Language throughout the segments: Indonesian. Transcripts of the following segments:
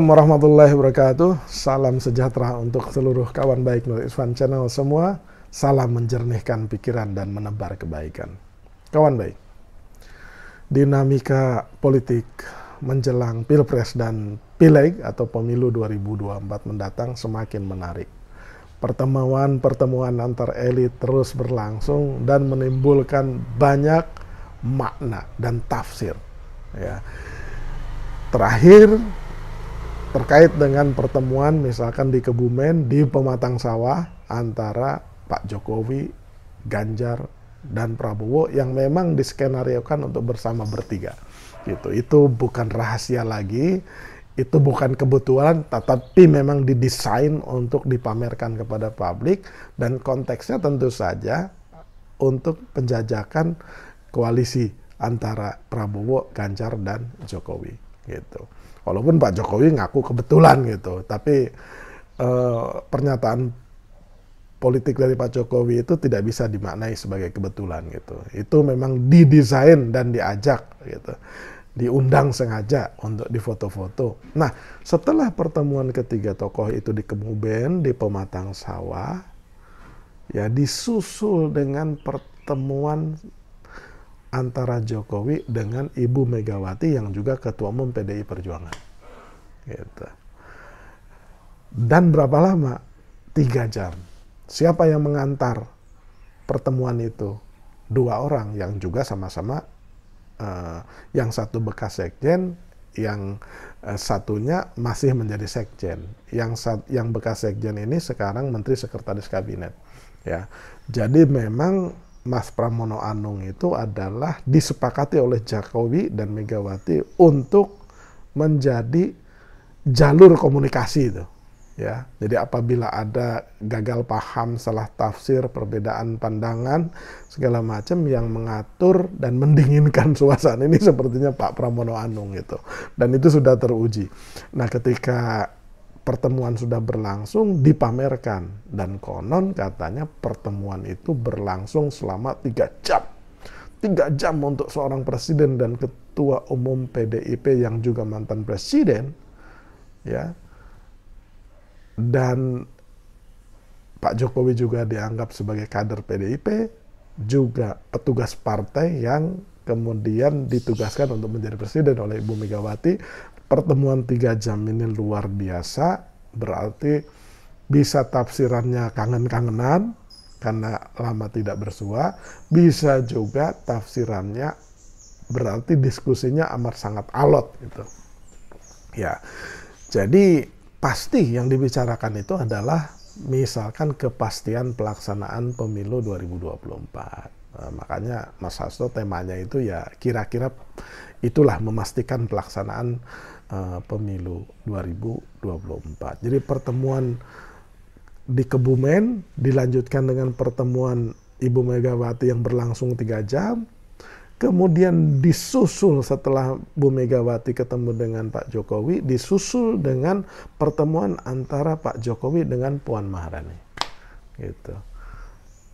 Assalamualaikum warahmatullahi wabarakatuh. Salam sejahtera untuk seluruh kawan baik Nur Isfan Channel semua. Salam menjernihkan pikiran dan menebar kebaikan. Kawan baik, dinamika politik menjelang Pilpres dan Pileg atau Pemilu 2024 mendatang semakin menarik. Pertemuan-pertemuan antar elit terus berlangsung dan menimbulkan banyak makna dan tafsir. Ya. Terakhir, terkait dengan pertemuan misalkan di Kebumen di Pematang Sawah antara Pak Jokowi, Ganjar dan Prabowo yang memang diskenariokan untuk bersama bertiga. Gitu. Itu bukan rahasia lagi, itu bukan kebetulan tetapi memang didesain untuk dipamerkan kepada publik dan konteksnya tentu saja untuk penjajakan koalisi antara Prabowo, Ganjar dan Jokowi gitu. Walaupun Pak Jokowi ngaku kebetulan gitu, tapi eh, pernyataan politik dari Pak Jokowi itu tidak bisa dimaknai sebagai kebetulan gitu. Itu memang didesain dan diajak gitu. Diundang sengaja untuk difoto-foto. Nah, setelah pertemuan ketiga tokoh itu di Kemuben, di Pematang Sawah, ya disusul dengan pertemuan antara Jokowi dengan Ibu Megawati yang juga ketua umum PDI Perjuangan. Gitu. Dan berapa lama? Tiga jam. Siapa yang mengantar pertemuan itu? Dua orang yang juga sama-sama uh, yang satu bekas sekjen, yang uh, satunya masih menjadi sekjen. Yang sat, yang bekas sekjen ini sekarang menteri sekretaris kabinet. Ya. Jadi memang Mas Pramono Anung itu adalah disepakati oleh Jokowi dan Megawati untuk menjadi jalur komunikasi itu. Ya, jadi apabila ada gagal paham, salah tafsir, perbedaan pandangan, segala macam yang mengatur dan mendinginkan suasana ini sepertinya Pak Pramono Anung itu. Dan itu sudah teruji. Nah, ketika pertemuan sudah berlangsung dipamerkan dan konon katanya pertemuan itu berlangsung selama tiga jam tiga jam untuk seorang presiden dan ketua umum PDIP yang juga mantan presiden ya dan Pak Jokowi juga dianggap sebagai kader PDIP juga petugas partai yang kemudian ditugaskan untuk menjadi presiden oleh Ibu Megawati pertemuan tiga jam ini luar biasa, berarti bisa tafsirannya kangen-kangenan karena lama tidak bersua, bisa juga tafsirannya berarti diskusinya amat sangat alot gitu. Ya. Jadi pasti yang dibicarakan itu adalah misalkan kepastian pelaksanaan pemilu 2024. Nah, makanya Mas Hasto temanya itu ya kira-kira itulah memastikan pelaksanaan uh, pemilu 2024. Jadi pertemuan di Kebumen dilanjutkan dengan pertemuan Ibu Megawati yang berlangsung tiga jam, kemudian disusul setelah Bu Megawati ketemu dengan Pak Jokowi, disusul dengan pertemuan antara Pak Jokowi dengan Puan Maharani. Gitu.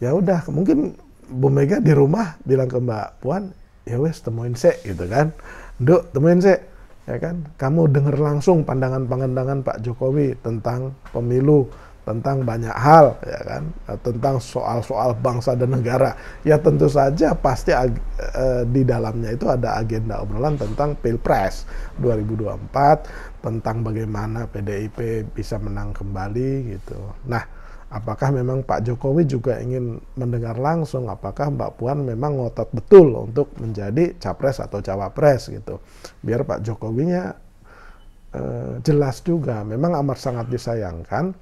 Ya udah, mungkin Bu Mega di rumah bilang ke Mbak Puan, ya wes temuin sek gitu kan. Duk, temuin sek ya kan? Kamu dengar langsung pandangan-pandangan Pak Jokowi tentang pemilu, tentang banyak hal, ya kan? Eh, tentang soal-soal bangsa dan negara. Ya tentu saja pasti eh, di dalamnya itu ada agenda obrolan tentang Pilpres 2024, tentang bagaimana PDIP bisa menang kembali gitu. Nah, apakah memang Pak Jokowi juga ingin mendengar langsung apakah Mbak Puan memang ngotot betul untuk menjadi capres atau cawapres gitu biar Pak Jokowinya eh, jelas juga memang amat sangat disayangkan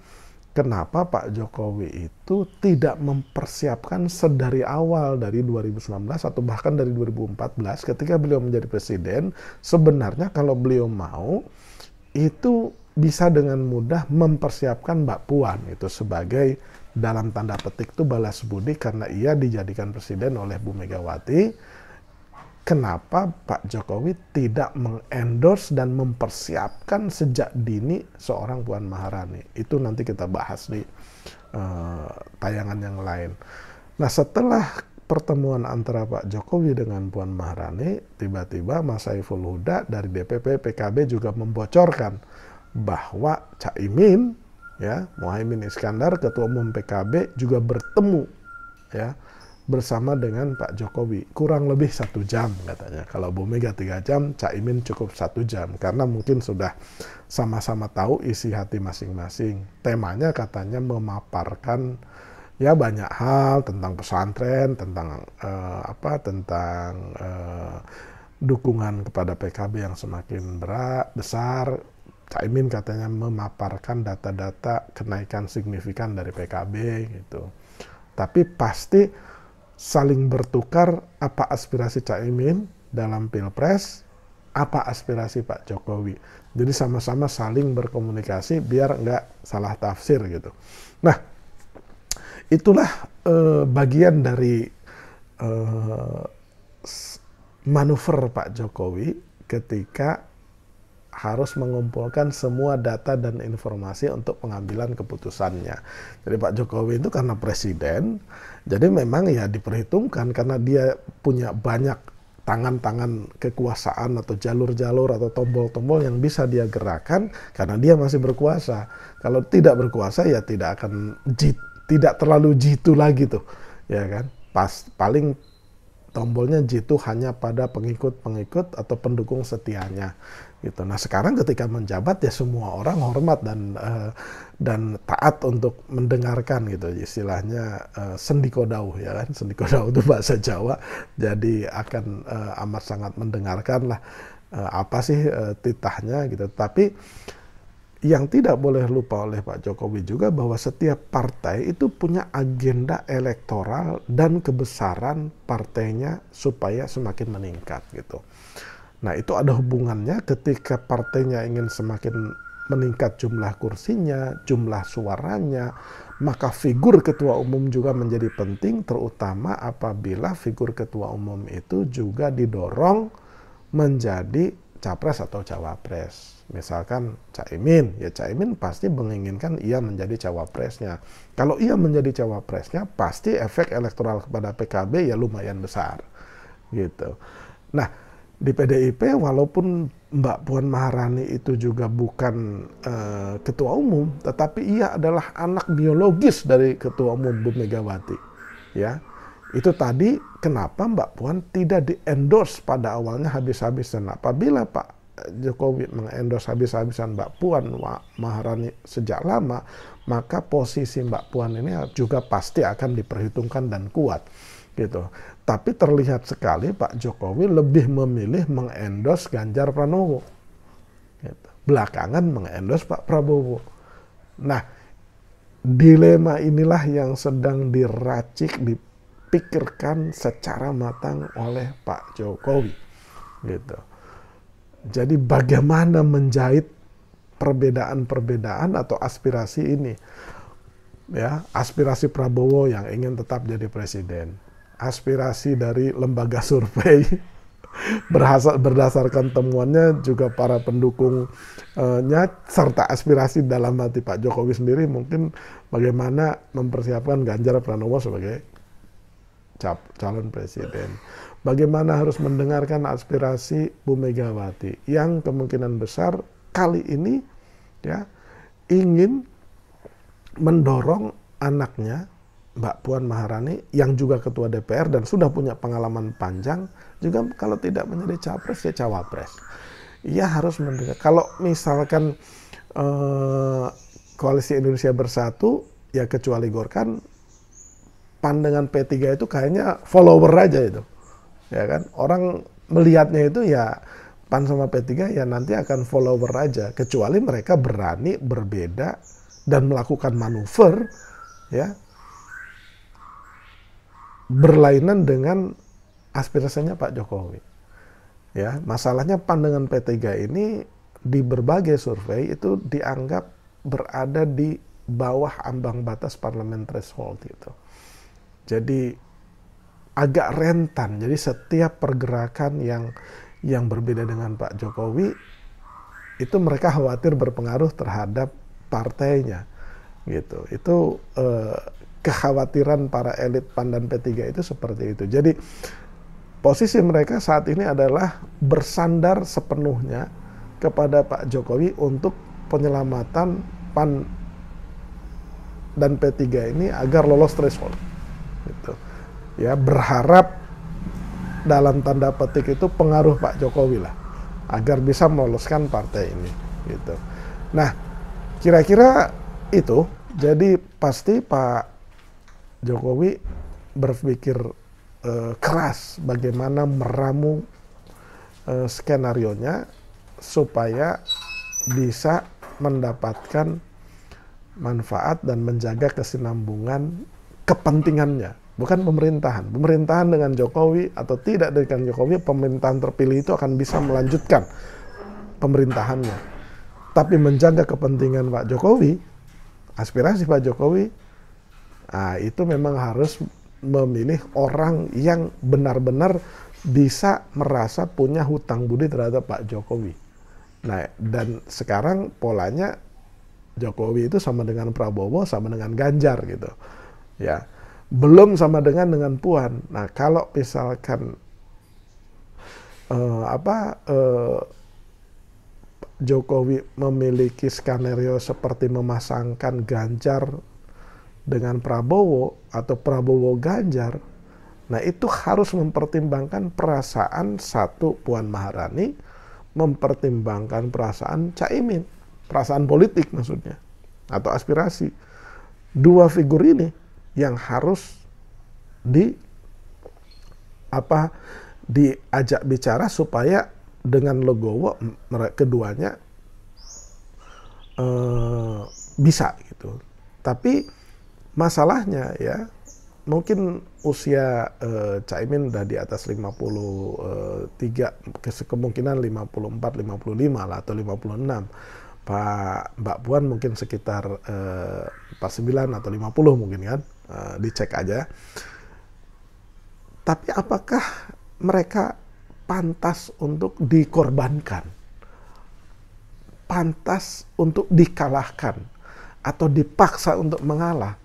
kenapa Pak Jokowi itu tidak mempersiapkan sedari awal dari 2019 atau bahkan dari 2014 ketika beliau menjadi presiden sebenarnya kalau beliau mau itu bisa dengan mudah mempersiapkan Mbak Puan itu sebagai dalam tanda petik itu balas budi karena ia dijadikan presiden oleh Bu Megawati. Kenapa Pak Jokowi tidak mengendorse dan mempersiapkan sejak dini seorang Puan Maharani? Itu nanti kita bahas di uh, tayangan yang lain. Nah setelah pertemuan antara Pak Jokowi dengan Puan Maharani, tiba-tiba Mas Saiful Huda dari DPP PKB juga membocorkan bahwa Caimin ya muhaymin Iskandar ketua umum PKB juga bertemu ya bersama dengan Pak Jokowi kurang lebih satu jam katanya kalau Bu Mega tiga jam Caimin cukup satu jam karena mungkin sudah sama-sama tahu isi hati masing-masing temanya katanya memaparkan ya banyak hal tentang pesantren tentang eh, apa tentang eh, dukungan kepada PKB yang semakin berat besar Caimin katanya memaparkan data-data kenaikan signifikan dari PKB gitu. Tapi pasti saling bertukar apa aspirasi Caimin dalam Pilpres, apa aspirasi Pak Jokowi. Jadi sama-sama saling berkomunikasi biar nggak salah tafsir gitu. Nah, itulah eh, bagian dari eh, manuver Pak Jokowi ketika harus mengumpulkan semua data dan informasi untuk pengambilan keputusannya. Jadi Pak Jokowi itu karena presiden, jadi memang ya diperhitungkan karena dia punya banyak tangan-tangan kekuasaan atau jalur-jalur atau tombol-tombol yang bisa dia gerakan karena dia masih berkuasa. Kalau tidak berkuasa ya tidak akan tidak terlalu jitu lagi tuh, ya kan? Pas paling tombolnya jitu hanya pada pengikut-pengikut atau pendukung setianya gitu. Nah sekarang ketika menjabat ya semua orang hormat dan uh, dan taat untuk mendengarkan gitu istilahnya uh, eh, sendikodau ya kan sendikodau itu bahasa Jawa jadi akan uh, amat sangat mendengarkan lah uh, apa sih uh, titahnya gitu tapi yang tidak boleh lupa oleh Pak Jokowi juga bahwa setiap partai itu punya agenda elektoral dan kebesaran partainya supaya semakin meningkat gitu. Nah, itu ada hubungannya ketika partainya ingin semakin meningkat jumlah kursinya, jumlah suaranya, maka figur ketua umum juga menjadi penting terutama apabila figur ketua umum itu juga didorong menjadi capres atau cawapres. Misalkan Caimin, ya Caimin pasti menginginkan ia menjadi cawapresnya. Kalau ia menjadi cawapresnya, pasti efek elektoral kepada PKB ya lumayan besar. Gitu. Nah, di PDIP walaupun Mbak Puan Maharani itu juga bukan uh, ketua umum, tetapi ia adalah anak biologis dari ketua umum Bu Megawati. Ya, itu tadi kenapa Mbak Puan tidak di endorse pada awalnya habis-habisan. Apabila Pak Jokowi mengendorse habis-habisan Mbak Puan Maharani sejak lama, maka posisi Mbak Puan ini juga pasti akan diperhitungkan dan kuat gitu. Tapi terlihat sekali Pak Jokowi lebih memilih mengendos Ganjar Pranowo. Gitu. Belakangan mengendos Pak Prabowo. Nah, dilema inilah yang sedang diracik, dipikirkan secara matang oleh Pak Jokowi. Gitu. Jadi bagaimana menjahit perbedaan-perbedaan atau aspirasi ini? Ya, aspirasi Prabowo yang ingin tetap jadi presiden aspirasi dari lembaga survei berhasil, berdasarkan temuannya juga para pendukungnya eh, serta aspirasi dalam hati Pak Jokowi sendiri mungkin bagaimana mempersiapkan Ganjar Pranowo sebagai cap, calon presiden. Bagaimana harus mendengarkan aspirasi Bu Megawati yang kemungkinan besar kali ini ya ingin mendorong anaknya Mbak Puan Maharani yang juga ketua DPR dan sudah punya pengalaman panjang juga kalau tidak menjadi capres ya cawapres. Ia harus mendengar. Kalau misalkan eh, koalisi Indonesia Bersatu ya kecuali Gorkan pandangan P3 itu kayaknya follower aja itu. Ya kan? Orang melihatnya itu ya PAN sama P3 ya nanti akan follower aja kecuali mereka berani berbeda dan melakukan manuver ya berlainan dengan aspirasinya Pak Jokowi. Ya, masalahnya pandangan P3 ini di berbagai survei itu dianggap berada di bawah ambang batas parlemen threshold itu. Jadi agak rentan. Jadi setiap pergerakan yang yang berbeda dengan Pak Jokowi itu mereka khawatir berpengaruh terhadap partainya gitu. Itu eh, kekhawatiran para elit PAN dan P3 itu seperti itu. Jadi posisi mereka saat ini adalah bersandar sepenuhnya kepada Pak Jokowi untuk penyelamatan PAN dan P3 ini agar lolos threshold. Gitu. Ya, berharap dalam tanda petik itu pengaruh Pak Jokowi lah agar bisa meloloskan partai ini gitu. Nah, kira-kira itu jadi pasti Pak Jokowi berpikir uh, keras bagaimana meramu uh, skenario-nya supaya bisa mendapatkan manfaat dan menjaga kesinambungan kepentingannya. Bukan pemerintahan. Pemerintahan dengan Jokowi atau tidak dengan Jokowi, pemerintahan terpilih itu akan bisa melanjutkan pemerintahannya. Tapi menjaga kepentingan Pak Jokowi, aspirasi Pak Jokowi, Nah, itu memang harus memilih orang yang benar-benar bisa merasa punya hutang budi terhadap Pak Jokowi. Nah, dan sekarang polanya Jokowi itu sama dengan Prabowo, sama dengan Ganjar gitu. Ya. Belum sama dengan dengan Puan. Nah, kalau misalkan uh, apa uh, Jokowi memiliki skenario seperti memasangkan Ganjar dengan Prabowo atau Prabowo Ganjar, nah itu harus mempertimbangkan perasaan satu Puan Maharani, mempertimbangkan perasaan Caimin, perasaan politik maksudnya, atau aspirasi. Dua figur ini yang harus di apa diajak bicara supaya dengan legowo keduanya eh, bisa gitu. Tapi Masalahnya ya, mungkin usia eh, Caimin udah di atas 53 eh, kemungkinan 54 55 lah atau 56 Pak Mbak Puan mungkin sekitar eh, 49 atau 50 mungkin kan eh, dicek aja tapi apakah mereka pantas untuk dikorbankan pantas untuk dikalahkan atau dipaksa untuk mengalah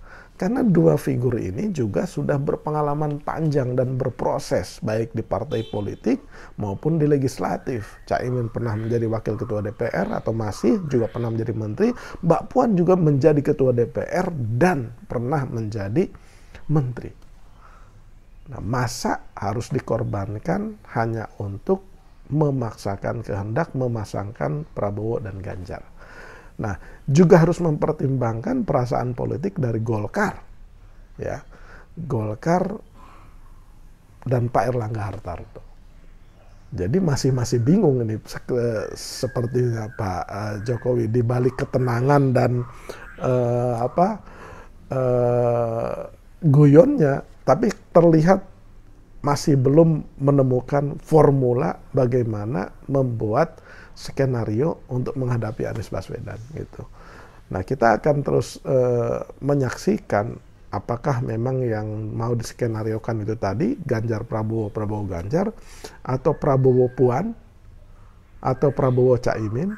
karena dua figur ini juga sudah berpengalaman panjang dan berproses baik di partai politik maupun di legislatif. Caimin pernah menjadi wakil ketua DPR atau masih juga pernah menjadi menteri. Mbak Puan juga menjadi ketua DPR dan pernah menjadi menteri. Nah, masa harus dikorbankan hanya untuk memaksakan kehendak memasangkan Prabowo dan Ganjar. Nah, juga harus mempertimbangkan perasaan politik dari Golkar. Ya. Golkar dan Pak Erlangga Hartarto. Jadi masih-masih bingung ini eh, seperti Pak eh, Jokowi di balik ketenangan dan uh, apa uh, guyonnya, tapi terlihat masih belum menemukan formula bagaimana membuat skenario untuk menghadapi Anies Baswedan gitu. Nah kita akan terus e, menyaksikan apakah memang yang mau diskenariokan itu tadi Ganjar Prabowo Prabowo Ganjar atau Prabowo Puan atau Prabowo Caimin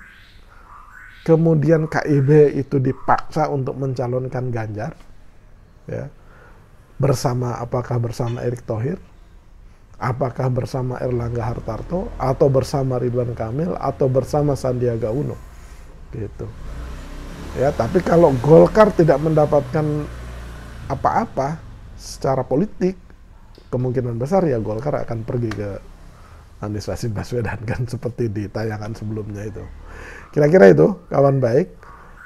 kemudian KIB itu dipaksa untuk mencalonkan Ganjar ya bersama apakah bersama Erick Thohir apakah bersama Erlangga Hartarto atau bersama Ridwan Kamil atau bersama Sandiaga Uno gitu ya tapi kalau Golkar tidak mendapatkan apa-apa secara politik kemungkinan besar ya Golkar akan pergi ke Anies Baswedan kan seperti di tayangan sebelumnya itu kira-kira itu kawan baik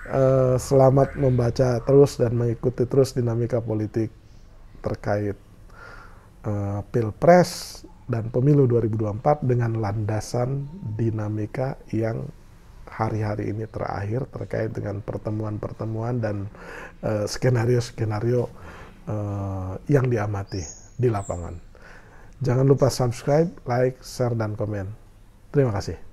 eh, selamat membaca terus dan mengikuti terus dinamika politik terkait Eh, pilpres dan pemilu 2024 dengan landasan dinamika yang hari-hari ini terakhir terkait dengan pertemuan-pertemuan dan eh, skenario-skenario uh, uh, yang diamati di lapangan. Jangan lupa subscribe, like, share, dan komen. Terima kasih.